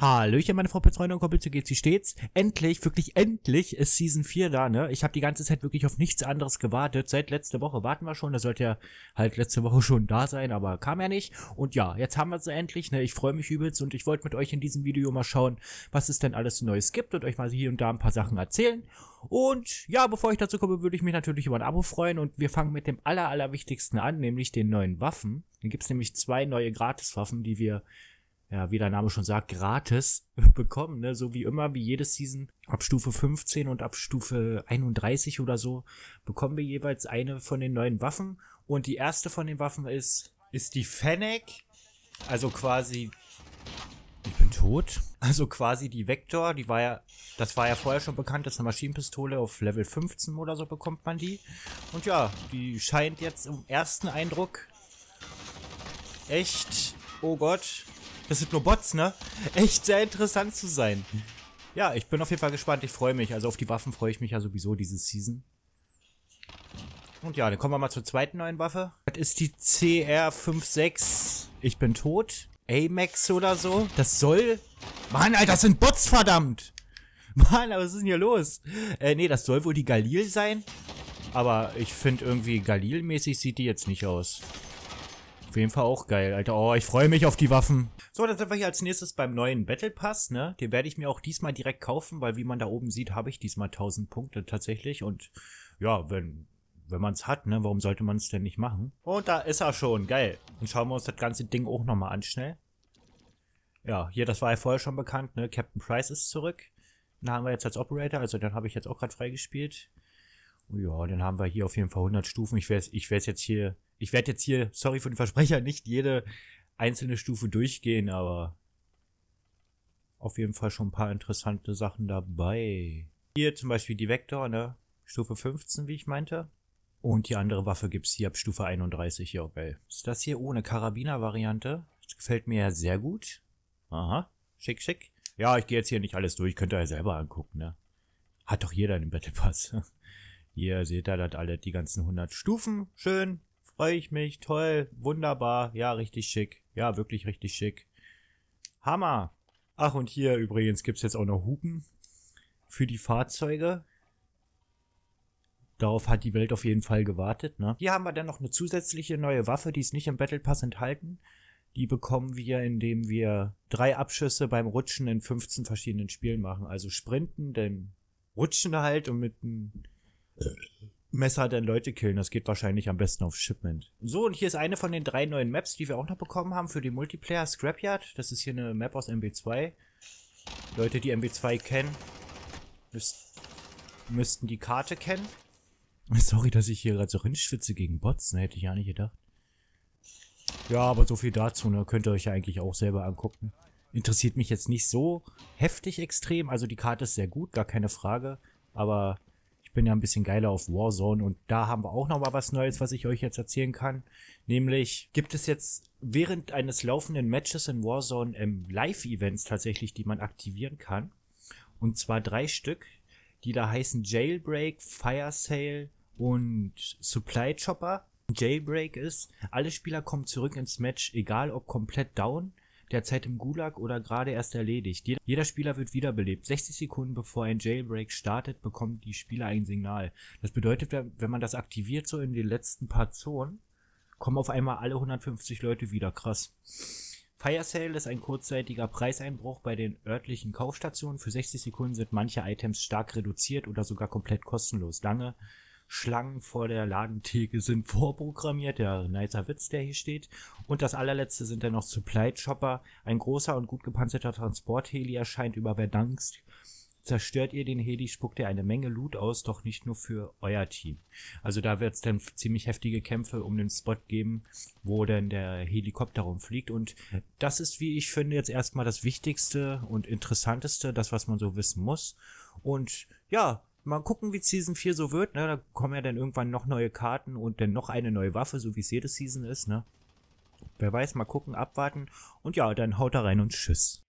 Hallöchen, meine Frau Petzreune und Koppel, so geht's wie stets. Endlich, wirklich endlich ist Season 4 da, ne? Ich habe die ganze Zeit wirklich auf nichts anderes gewartet. Seit letzte Woche warten wir schon, da sollte ja halt letzte Woche schon da sein, aber kam ja nicht. Und ja, jetzt haben wir es endlich, ne? Ich freue mich übelst und ich wollte mit euch in diesem Video mal schauen, was es denn alles Neues gibt und euch mal hier und da ein paar Sachen erzählen. Und ja, bevor ich dazu komme, würde ich mich natürlich über ein Abo freuen und wir fangen mit dem aller, allerwichtigsten an, nämlich den neuen Waffen. Da gibt's nämlich zwei neue Gratiswaffen, die wir ja, wie der Name schon sagt, gratis bekommen, ne? So wie immer, wie jedes Season. Ab Stufe 15 und ab Stufe 31 oder so bekommen wir jeweils eine von den neuen Waffen. Und die erste von den Waffen ist, ist die Fennec. Also quasi, ich bin tot. Also quasi die Vector, die war ja, das war ja vorher schon bekannt, das ist eine Maschinenpistole auf Level 15 oder so bekommt man die. Und ja, die scheint jetzt im ersten Eindruck echt, oh Gott, das sind nur Bots, ne? Echt sehr interessant zu sein. Ja, ich bin auf jeden Fall gespannt. Ich freue mich. Also auf die Waffen freue ich mich ja sowieso diese Season. Und ja, dann kommen wir mal zur zweiten neuen Waffe. Das ist die CR56. Ich bin tot. Amex oder so. Das soll... Mann, Alter, das sind Bots, verdammt! Mann, aber was ist denn hier los? Äh, nee, das soll wohl die Galil sein. Aber ich finde irgendwie Galil-mäßig sieht die jetzt nicht aus. Auf jeden Fall auch geil, Alter. Oh, ich freue mich auf die Waffen. So, dann sind wir hier als nächstes beim neuen Battle Pass, ne? Den werde ich mir auch diesmal direkt kaufen, weil wie man da oben sieht, habe ich diesmal 1000 Punkte tatsächlich. Und ja, wenn, wenn man es hat, ne, warum sollte man es denn nicht machen? Und da ist er schon, geil. Dann schauen wir uns das ganze Ding auch nochmal an, schnell. Ja, hier, das war ja vorher schon bekannt, ne? Captain Price ist zurück. Dann haben wir jetzt als Operator, also den habe ich jetzt auch gerade freigespielt. Ja, dann haben wir hier auf jeden Fall 100 Stufen. Ich werde ich jetzt hier ich werde jetzt hier, sorry für den Versprecher, nicht jede einzelne Stufe durchgehen, aber auf jeden Fall schon ein paar interessante Sachen dabei. Hier zum Beispiel die Vector, ne? Stufe 15, wie ich meinte. Und die andere Waffe gibt es hier ab Stufe 31. Ja, geil. Ist das hier ohne Karabiner-Variante? Das gefällt mir ja sehr gut. Aha. Schick, schick. Ja, ich gehe jetzt hier nicht alles durch. Könnt ihr ja selber angucken, ne? Hat doch jeder einen Battle Pass. hier seht ihr das alle, die ganzen 100 Stufen. Schön. Freue ich mich. Toll. Wunderbar. Ja, richtig schick. Ja, wirklich richtig schick. Hammer. Ach, und hier übrigens gibt es jetzt auch noch Hupen für die Fahrzeuge. Darauf hat die Welt auf jeden Fall gewartet. Ne? Hier haben wir dann noch eine zusätzliche neue Waffe, die ist nicht im Battle Pass enthalten. Die bekommen wir, indem wir drei Abschüsse beim Rutschen in 15 verschiedenen Spielen machen. Also sprinten, dann rutschen halt und mit einem Messer dann Leute killen. Das geht wahrscheinlich am besten auf Shipment. So, und hier ist eine von den drei neuen Maps, die wir auch noch bekommen haben für den Multiplayer Scrapyard. Das ist hier eine Map aus MB2. Leute, die MB2 kennen, müsst, müssten die Karte kennen. Sorry, dass ich hier gerade so rinschwitze gegen Bots, ne? Hätte ich ja nicht gedacht. Ja, aber so viel dazu, ne? Könnt ihr euch ja eigentlich auch selber angucken. Interessiert mich jetzt nicht so heftig extrem. Also die Karte ist sehr gut, gar keine Frage. Aber ich bin ja ein bisschen geiler auf Warzone und da haben wir auch noch mal was Neues, was ich euch jetzt erzählen kann. Nämlich gibt es jetzt während eines laufenden Matches in Warzone ähm, Live-Events tatsächlich, die man aktivieren kann. Und zwar drei Stück, die da heißen Jailbreak, Fire Sale und Supply Chopper. Jailbreak ist, alle Spieler kommen zurück ins Match, egal ob komplett down derzeit im Gulag oder gerade erst erledigt. Jeder Spieler wird wiederbelebt. 60 Sekunden bevor ein Jailbreak startet, bekommen die Spieler ein Signal. Das bedeutet, wenn man das aktiviert, so in den letzten paar Zonen, kommen auf einmal alle 150 Leute wieder. Krass. Fire Sale ist ein kurzzeitiger Preiseinbruch bei den örtlichen Kaufstationen. Für 60 Sekunden sind manche Items stark reduziert oder sogar komplett kostenlos. Lange Schlangen vor der Ladentheke sind vorprogrammiert, der nicer Witz, der hier steht. Und das allerletzte sind dann noch Supply Chopper. Ein großer und gut gepanzerter Transportheli erscheint über Verdansk. Zerstört ihr den Heli, spuckt ihr eine Menge Loot aus, doch nicht nur für euer Team. Also da wird es dann ziemlich heftige Kämpfe um den Spot geben, wo denn der Helikopter rumfliegt. Und das ist, wie ich finde, jetzt erstmal das Wichtigste und Interessanteste, das, was man so wissen muss. Und ja, mal gucken, wie Season 4 so wird. Ne? Da kommen ja dann irgendwann noch neue Karten und dann noch eine neue Waffe, so wie es jede Season ist. Ne? Wer weiß, mal gucken, abwarten. Und ja, dann haut da rein und tschüss.